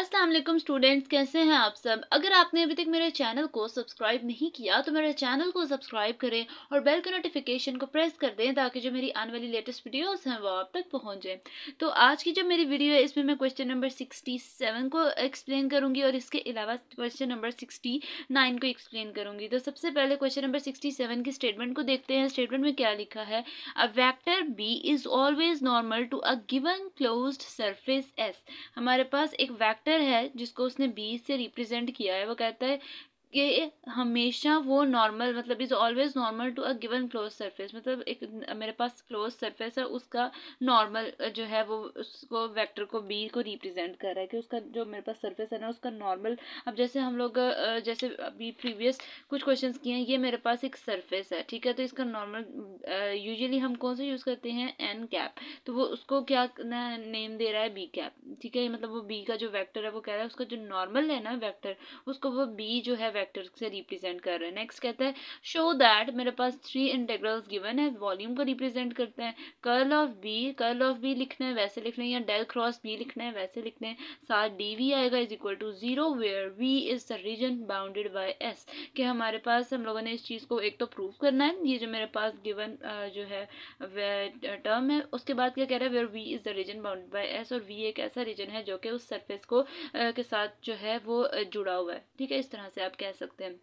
Aslam students कैसे हैं आप सब अगर आपने अभी तक मेरे चैनल को सब्सक्राइब नहीं किया तो मेरे चैनल को सब्सक्राइब करें और बेल के नोटिफिकेशन को प्रेस कर दें ताकि जो मेरी आने वाली लेटेस्ट वीडियोस हैं वो आप तक पहुंच जाएं तो आज की जो मेरी वीडियो है इसमें मैं क्वेश्चन नंबर सिक्सटी सेवन को एक्सप्लेन करूँगी और इसके अलावा क्वेश्चन नंबर सिक्सटी नाइन को एक्सप्लेन करूँगी तो सबसे पहले क्वेश्चन नंबर सिक्सटी सेवन की स्टेटमेंट को देखते हैं स्टेटमेंट में क्या लिखा है a vector B is always normal to a given close surface S हमारे पास एक वैक्टर कैरेक्टर है जिसको उसने बी से रिप्रेजेंट किया है वो कहता है कि हमेशा वो नॉर्मल मतलब is always normal to a given close surface मतलब एक मेरे पास क्लोज सरफेस है उसका नॉर्मल जो है वो उसको वेक्टर को बी को रिप्रेजेंट कर रहा है कि उसका जो मेरे पास सरफेस है ना उसका नॉर्मल अब जैसे हम लोग जैसे अभी प्रीवियस कुछ क्वेश्चन किए हैं ये मेरे पास एक सरफेस है ठीक है तो इसका नॉर्मल यूजली हम कौन सा यूज़ करते हैं एन कैप तो वो उसको क्या नेम दे रहा है बी कैप ठीक है मतलब वो बी का जो वैक्टर है वो कह रहा है उसका जो नॉर्मल है ना वैक्टर उसको वो बी जो है वेक्टर से रिप्रेजेंट कर रहे हैं नेक्स्ट कहता है शो दैट मेरे पास थ्री इंटेग्रल्स गिवन है वॉल्यूम को रिप्रेजेंट करते हैं curl of B curl of B लिखना है वैसे लिखना है या डेल क्रॉस बी लिखना है वैसे लिखना है साथ डी वी आएगा is equal to zero where V is the region bounded by S कि हमारे पास हम लोगों ने इस चीज़ को एक तो प्रूव करना है ये जो मेरे पास गिवन जो है टर्म है उसके बाद क्या कह रहा है where V is the region bounded by S और वी एक ऐसा रीजन है जो कि उस सरफेस को के साथ जो है वो जुड़ा हुआ है ठीक है इस तरह से आप कह कह सकते हैं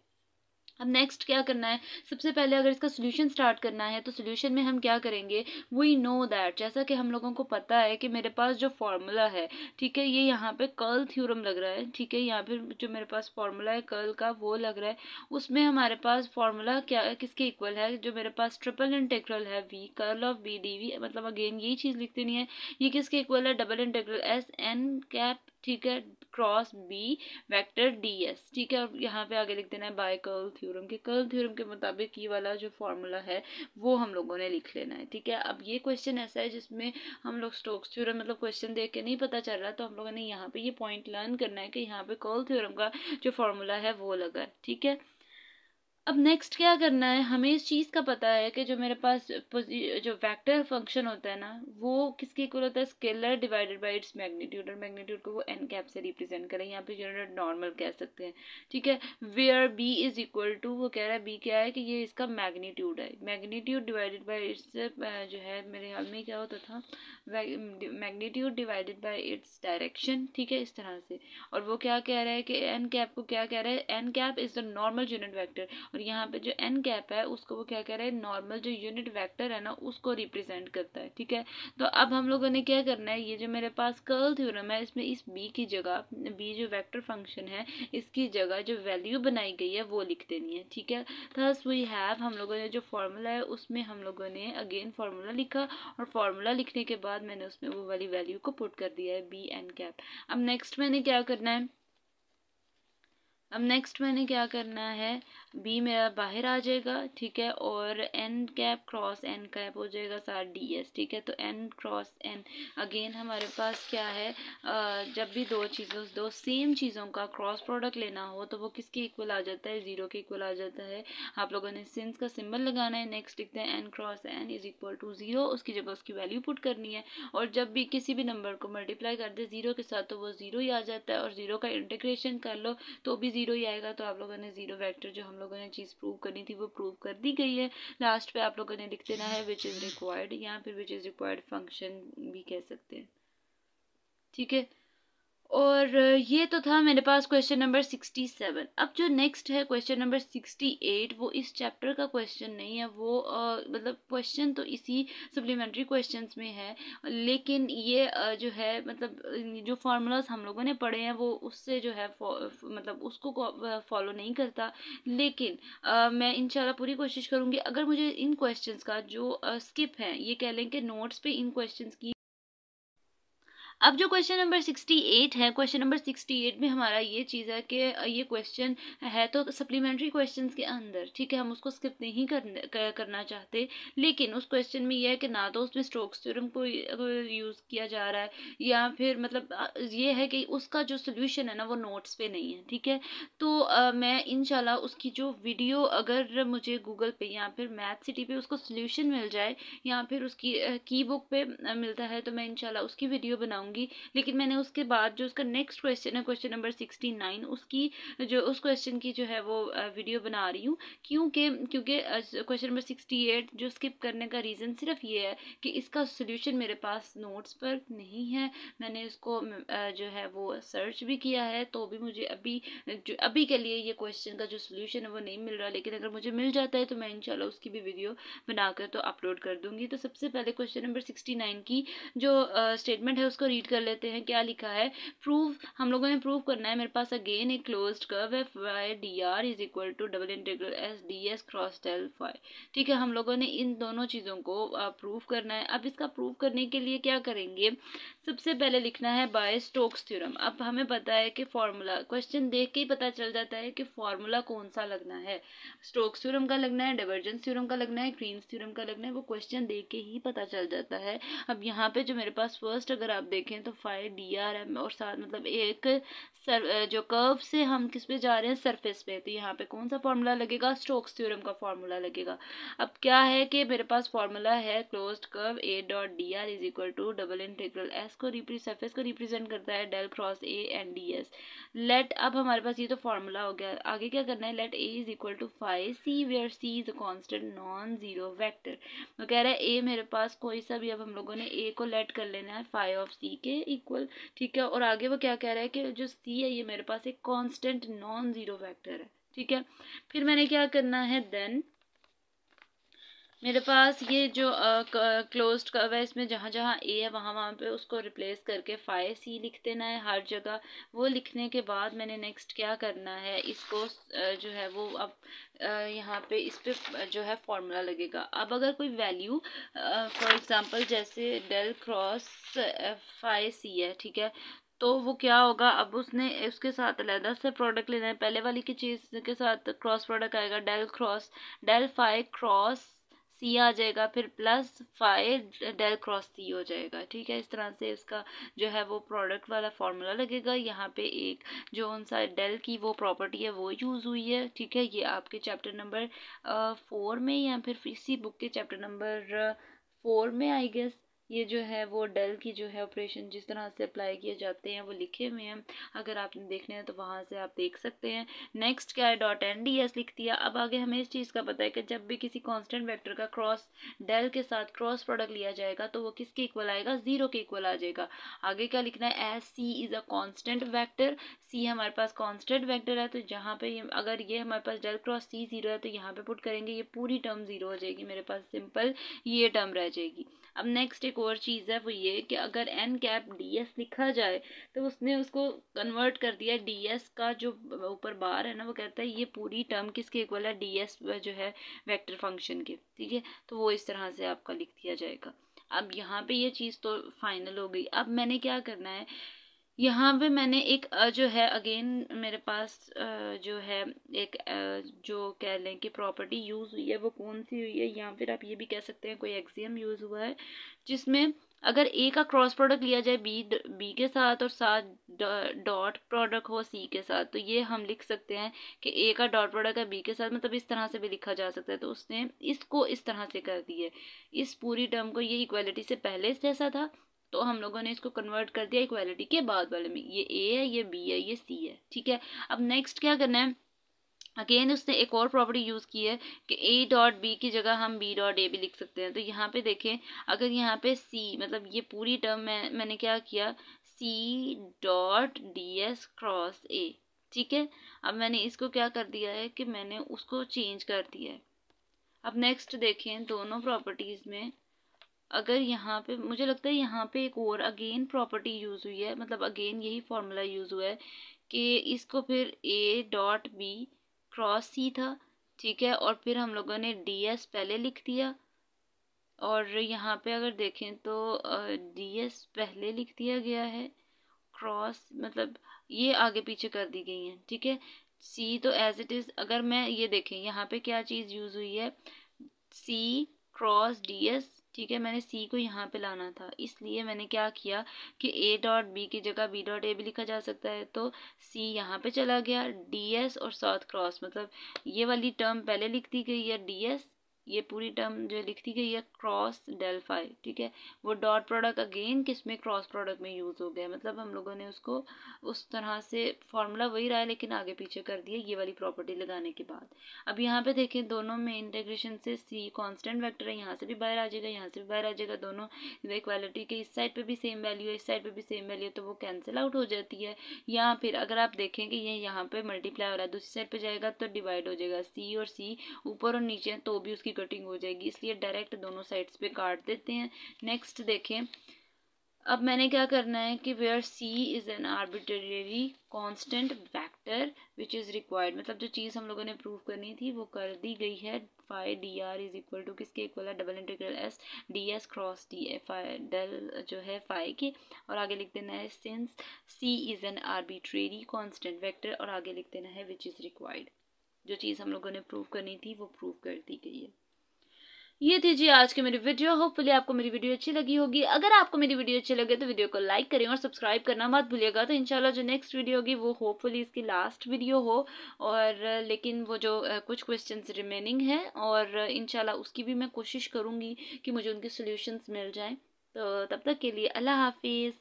अब नेक्स्ट क्या करना है सबसे पहले अगर इसका सोल्यूशन स्टार्ट करना है तो सोल्यूशन में हम क्या करेंगे वी नो दैट जैसा कि हम लोगों को पता है कि मेरे पास जो फार्मूला है ठीक है ये यहाँ पे कर्ल थ्योरम लग रहा है ठीक है यहाँ पे जो मेरे पास फार्मूला है कर्ल का वो लग रहा है उसमें हमारे पास फार्मूला क्या किसके इक्वल है जो मेरे पास ट्रिपल इंटेग्रल है V curl of B D V मतलब अगेन यही चीज़ लिख देनी है ये किसके इक्वल है double integral S N cap ठीक है cross B vector D S ठीक है अब यहाँ पे आगे लिख देना है बाय कर्ल थ्योरम के कर्ल थ्योरम के मुताबिक ये वाला जो फॉर्मूला है वो हम लोगों ने लिख लेना है ठीक है अब ये क्वेश्चन ऐसा है जिसमें हम लोग स्टोक्स थ्योरम मतलब क्वेश्चन देख के नहीं पता चल रहा तो हम लोगों ने यहाँ पे ये पॉइंट लर्न करना है कि यहाँ पे कर्ल थ्योरम का जो फॉर्मूला है वो लगा ठीक है अब नेक्स्ट क्या करना है हमें इस चीज़ का पता है कि जो मेरे पास जो वेक्टर फंक्शन होता है ना वो किसके इक्वल होता है scalar divided by its magnitude और मैग्नीट्यूड को वो एन कैप से रिप्रेजेंट करें यहाँ पे जनरल नॉर्मल कह सकते हैं ठीक है where B is equal to वो कह रहा है बी क्या है कि ये इसका मैग्नीट्यूड है मैग्नीट्यूड डिवाइडेड बाई इट्स जो है मेरे ख्याल में क्या होता था magnitude divided by its direction ठीक है इस तरह से और वो क्या कह रहा है कि एन कैप को क्या कह रहा है N cap is the normal unit vector और यहाँ पे जो एन कैप है उसको वो क्या कह रहा है नॉर्मल जो यूनिट वेक्टर है ना उसको रिप्रेजेंट करता है ठीक है तो अब हम लोगों ने क्या करना है ये जो मेरे पास कर्ल थ्योरम है इसमें इस बी की जगह बी जो वेक्टर फंक्शन है इसकी जगह जो वैल्यू बनाई गई है वो लिख देनी है ठीक है थस वी हैव हम लोगों ने जो फार्मूला है उसमें हम लोगों ने अगेन फार्मूला लिखा और फार्मूला लिखने के बाद मैंने उसमें वो वाली वैल्यू को पुट कर दिया है बी एन कैप अब नेक्स्ट मैंने क्या करना है अब नेक्स्ट मैंने क्या करना है बी मेरा बाहर आ जाएगा ठीक है और N cap cross N cap हो जाएगा सार डी एस ठीक है तो एन क्रॉस एन अगेन हमारे पास क्या है जब भी दो चीज़ों दो सेम चीज़ों का क्रॉस प्रोडक्ट लेना हो तो वो किसके इक्वल आ जाता है ज़ीरो के इक्वल आ जाता है आप लोगों ने सिंस का सिम्बल लगाना है नेक्स्ट लिखते हैं N cross N is equal to zero उसकी जगह उसकी वैल्यू पुट करनी है और जब भी किसी भी नंबर को मल्टीप्लाई कर दे ज़ीरो के साथ तो वो ज़ीरो ही आ जाता है और ज़ीरो का इंटीग्रेशन कर लो तो भी ज़ीरो ही आएगा तो आप लोगों ने ज़ीरो वैक्टर जो हम लोगों ने चीज़ प्रूव करनी थी वो प्रूव कर दी गई है लास्ट पे आप लोगों ने लिख देना है विच इज़ रिक्वायर्ड या फिर विच इज़ रिक्वायर्ड फंक्शन भी कह सकते हैं ठीक है और ये तो था मेरे पास क्वेश्चन नंबर सिक्सटी सेवन अब जो नेक्स्ट है क्वेश्चन नंबर सिक्सटी एट वो इस चैप्टर का क्वेश्चन नहीं है वो मतलब क्वेश्चन तो इसी सप्लीमेंट्री क्वेश्चन में है लेकिन ये आ, जो है मतलब जो फार्मूलाज हम लोगों ने पढ़े हैं वो उससे जो है मतलब उसको फॉलो नहीं करता लेकिन आ, मैं इन पूरी कोशिश करूँगी अगर मुझे इन क्वेश्चन का जो स्किप है ये कह लें कि नोट्स पर इन क्वेश्चन की अब जो क्वेश्चन नंबर सिक्सटी एट है क्वेश्चन नंबर सिक्सटी एट में हमारा ये चीज़ है कि ये क्वेश्चन है तो सप्लीमेंट्री क्वेश्चन के अंदर ठीक है हम उसको स्किप नहीं कर, करना चाहते लेकिन उस क्वेश्चन में यह है कि ना तो उसमें स्ट्रोक स्टोरम को यूज़ किया जा रहा है या फिर मतलब ये है कि उसका जो सोल्यूशन है ना वो नोट्स पे नहीं है ठीक है तो आ, मैं इन उसकी जो वीडियो अगर मुझे गूगल पे या फिर मैथ सिटी पे उसको सोल्यूशन मिल जाए या फिर उसकी की बुक पे मिलता है तो मैं इनशाला उसकी वीडियो बनाऊँगी बताऊंगी लेकिन मैंने उसके बाद जो उसका नेक्स्ट क्वेश्चन है क्वेश्चन नंबर सिक्सटी नाइन उसकी जो उस क्वेश्चन की जो है वो वीडियो बना रही हूँ क्योंकि क्योंकि क्वेश्चन नंबर सिक्सटी एट जो स्किप करने का रीज़न सिर्फ ये है कि इसका सोल्यूशन मेरे पास नोट्स पर नहीं है मैंने इसको जो है वो सर्च भी किया है तो भी मुझे अभी जो अभी के लिए ये क्वेश्चन का जो सोल्यूशन है वो नहीं मिल रहा लेकिन अगर मुझे मिल जाता है तो मैं इनशाला उसकी भी वीडियो बनाकर तो अपलोड कर दूंगी तो सबसे पहले क्वेश्चन नंबर सिक्सटी नाइन की जो स्टेटमेंट uh, है उसको रीड कर लेते हैं क्या लिखा है प्रूव हम लोगों ने प्रूव करना है मेरे पास अगेन एक क्लोज कर्व है Y D R is equal to double integral S D S cross del phi ठीक है हम लोगों ने इन दोनों चीज़ों को प्रूव करना है अब इसका प्रूव करने के लिए क्या करेंगे सबसे पहले लिखना है बाय स्टोक्स थ्योरम अब हमें पता है कि फार्मूला क्वेश्चन देख के ही पता चल जाता है कि फार्मूला कौन सा लगना है स्टोक्स थ्योरम का लगना है डाइवर्जेंस थ्योरम का लगना है ग्रीन्स थ्योरम का लगना है वो क्वेश्चन देख के ही पता चल जाता है अब यहाँ पे जो मेरे पास फर्स्ट अगर आप देखें देखें तो फाइव डी आर एम और साथ मतलब एक सर जो कर्व से हम किस पे जा रहे हैं सरफेस पे तो यहाँ पे कौन सा फार्मूला लगेगा स्ट्रोक्स थ्योरम का फार्मूला लगेगा अब क्या है कि मेरे पास फार्मूला है closed curve A dot D R is equal to double integral S को रिप्री सरफेस को रिप्रेजेंट करता है del cross A and D S let अब हमारे पास ये तो फार्मूला हो गया आगे क्या करना है let A is equal to five C where C is a constant non zero vector वो कह रहा है ए मेरे पास कोई सा भी अब हम लोगों ने ए को लेट कर लेना है फाइव ऑफ सी ठीक है इक्वल ठीक है और आगे वो क्या कह रहा है कि जो सी है ये मेरे पास एक कांस्टेंट नॉन ज़ीरो वेक्टर है ठीक है फिर मैंने क्या करना है देन मेरे पास ये जो क्लोज uh, है इसमें जहाँ जहाँ ए है वहाँ वहाँ पे उसको रिप्लेस करके फाइव सी लिख देना है हर जगह वो लिखने के बाद मैंने नेक्स्ट क्या करना है इसको uh, जो है वो अब uh, यहाँ पे इस पर जो है फॉर्मूला लगेगा अब अगर कोई वैल्यू फॉर एग्ज़ाम्पल जैसे डेल क्रॉस फाइव सी है ठीक है तो वो क्या होगा अब उसने उसके साथ अलहदा से प्रोडक्ट लेना है पहले वाली की चीज़ के साथ क्रॉस प्रोडक्ट आएगा del cross del five cross C आ जाएगा फिर plus five del cross C हो जाएगा ठीक है इस तरह से इसका जो है वो प्रोडक्ट वाला फार्मूला लगेगा यहाँ पे एक जो उन डेल की वो प्रॉपर्टी है वो यूज़ हुई है ठीक है ये आपके चैप्टर नंबर फोर में या फिर इसी बुक के चैप्टर नंबर फोर में आई गेस ये जो है वो डेल की जो है ऑपरेशन जिस तरह से अप्लाई किए जाते हैं वो लिखे हुए हैं अगर आपने देखने हैं तो वहाँ से आप देख सकते हैं नेक्स्ट क्या है डॉट एन डी एस लिख दिया अब आगे हमें इस चीज़ का पता है कि जब भी किसी कॉन्स्टेंट वेक्टर का क्रॉस डेल के साथ क्रॉस प्रोडक्ट लिया जाएगा तो वो किसके इक्वल आएगा ज़ीरो के इक्वल आ जाएगा आगे क्या लिखना है S C is a constant vector C हमारे पास कॉन्स्टेंट वैक्टर है तो जहाँ पर अगर ये हमारे पास डेल क्रॉस सी ज़ीरो है तो यहाँ पर पुट करेंगे ये पूरी टर्म ज़ीरो हो जाएगी मेरे पास सिंपल ये टर्म रह जाएगी अब नेक्स्ट एक और चीज़ है वो ये कि अगर एन कैप डी एस लिखा जाए तो उसने उसको कन्वर्ट कर दिया डी एस का जो ऊपर बार है ना वो कहता है ये पूरी टर्म किसके इक्वल है डी एस जो है वेक्टर फंक्शन के ठीक है तो वो इस तरह से आपका लिख दिया जाएगा अब यहाँ पे ये चीज़ तो फाइनल हो गई अब मैंने क्या करना है यहाँ पे मैंने एक जो है अगेन मेरे पास जो है एक जो कह लें कि प्रॉपर्टी यूज़ हुई है वो कौन सी हुई है या फिर आप ये भी कह सकते हैं कोई एक्सियम यूज़ हुआ है जिसमें अगर ए का क्रॉस प्रोडक्ट लिया जाए बी बी के साथ और साथ डॉट प्रोडक्ट हो सी के साथ तो ये हम लिख सकते हैं कि ए का डॉट प्रोडक्ट है बी के साथ मतलब इस तरह से भी लिखा जा सकता है तो उसने इसको इस तरह से कर दिया इस पूरी टर्म को ये इक्वालिटी से पहले जैसा था तो हम लोगों ने इसको कन्वर्ट कर दिया इक्वालिटी के बाद वाले में ये ए है ये बी है ये सी है ठीक है अब नेक्स्ट क्या करना है अगेन उसने एक और प्रॉपर्टी यूज़ की है कि ए डॉट बी की जगह हम बी डॉट ए भी लिख सकते हैं तो यहाँ पे देखें अगर यहाँ पे सी मतलब ये पूरी टर्म मैं मैंने क्या किया C dot D S cross A ठीक है अब मैंने इसको क्या कर दिया है कि मैंने उसको चेंज कर दिया है अब नेक्स्ट देखें दोनों प्रॉपर्टीज़ में अगर यहाँ पे मुझे लगता है यहाँ पे एक और अगेन प्रॉपर्टी यूज़ हुई है मतलब अगेन यही फार्मूला यूज़ हुआ है कि इसको फिर A dot B cross C था ठीक है और फिर हम लोगों ने डी एस पहले लिख दिया और यहाँ पे अगर देखें तो डी एस पहले लिख दिया गया है क्रॉस मतलब ये आगे पीछे कर दी गई हैं ठीक है सी तो एज इट इज़ अगर मैं ये देखें यहाँ पे क्या चीज़ यूज़ हुई है सी क्रॉस डी एस ठीक है मैंने सी को यहाँ पे लाना था इसलिए मैंने क्या किया कि ए डॉट बी की जगह बी डॉट ए भी लिखा जा सकता है तो सी यहाँ पे चला गया डी एस और साउथ क्रॉस मतलब ये वाली टर्म पहले लिख दी गई है डी एस ये पूरी टर्म जो लिखती गई है क्रॉस डेल्फाई ठीक है वो डॉट प्रोडक्ट अगेन किस में क्रॉस प्रोडक्ट में यूज़ हो गया मतलब हम लोगों ने उसको उस तरह से फार्मूला वही रहा है लेकिन आगे पीछे कर दिया ये वाली प्रॉपर्टी लगाने के बाद अब यहाँ पे देखें दोनों में इंटेग्रेशन से सी कॉन्स्टेंट वैक्टर है यहाँ से भी बाहर आ जाएगा यहाँ से भी बाहर आ जाएगा दोनों इक्वालिटी के इस साइड पर भी सेम वैल्यू है इस साइड पर भी सेम वैल्यू तो वो कैंसिल आउट हो जाती है या फिर अगर आप देखें कि ये यहाँ पर मल्टीप्लाई हो रहा है दूसरी साइड पर जाएगा तो डिवाइड हो जाएगा सी और सी ऊपर और नीचे तो भी उसकी की कटिंग हो जाएगी इसलिए डायरेक्ट दोनों साइड्स पे काट देते हैं नेक्स्ट देखें अब मैंने क्या करना है कि where C is an arbitrary constant vector which is required मतलब जो चीज़ हम लोगों ने प्रूव करनी थी वो कर दी गई है five D R is equal to किसके इक्वल है double integral S D S cross D F I del जो है फाइव के और आगे लिख देना है since C is an arbitrary constant vector और आगे लिख देना है विच इज़ रिक्वायर्ड जो चीज़ हम लोगों ने प्रूव करनी थी वो प्रूव कर दी गई है ये थी जी आज की मेरी वीडियो होपफुली आपको मेरी वीडियो अच्छी लगी होगी अगर आपको मेरी वीडियो अच्छी लगे तो वीडियो को लाइक करें और सब्सक्राइब करना मत भूलिएगा तो इंशाल्लाह जो नेक्स्ट वीडियो होगी वो होपफुली इसकी लास्ट वीडियो हो और लेकिन वो जो कुछ क्वेश्चंस रिमेनिंग हैं और इनशाला उसकी भी मैं कोशिश करूँगी कि मुझे उनके सोल्यूशंस मिल जाएँ तो तब तक के लिए अल्लाह हाफिज़